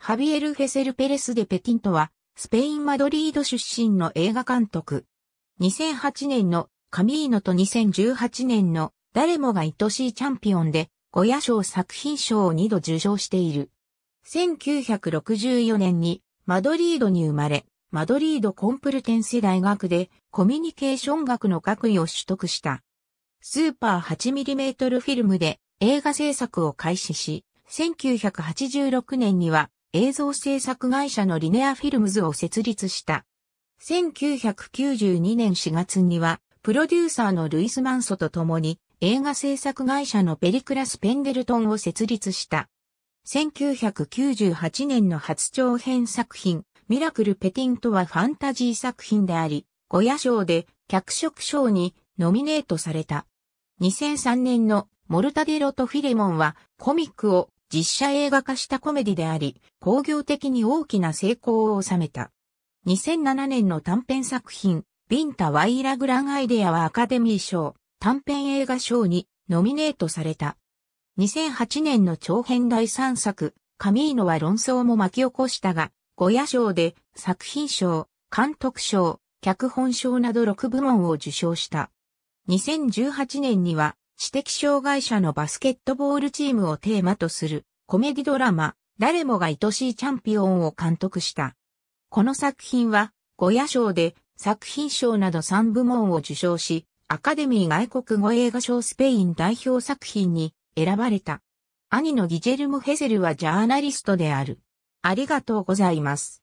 ハビエル・フェセル・ペレス・デ・ペティントは、スペイン・マドリード出身の映画監督。2008年のカミーノと2018年の誰もが愛しいチャンピオンで、ゴヤ賞作品賞を2度受賞している。1964年にマドリードに生まれ、マドリードコンプルテンセ大学でコミュニケーション学の学位を取得した。スーパー 8mm フィルムで映画制作を開始し、1986年には映像制作会社のリネアフィルムズを設立した。1992年4月には、プロデューサーのルイス・マンソと共に映画制作会社のペリクラス・ペンデルトンを設立した。1998年の初長編作品、ミラクル・ペティントはファンタジー作品であり、ゴヤ賞で脚色賞にノミネートされた。2003年のモルタデロとフィレモンはコミックを実写映画化したコメディであり、工業的に大きな成功を収めた。2007年の短編作品、ビンタ・ワイラ・グラン・アイデアはアカデミー賞、短編映画賞にノミネートされた。2008年の長編第3作、カミーノは論争も巻き起こしたが、ゴヤ賞で作品賞、監督賞、脚本賞など6部門を受賞した。2018年には知的障害者のバスケットボールチームをテーマとするコメディドラマ、誰もが愛しいチャンピオンを監督した。この作品は、ゴヤ賞で作品賞など3部門を受賞し、アカデミー外国語映画賞スペイン代表作品に選ばれた。兄のギジェルム・ヘゼルはジャーナリストである。ありがとうございます。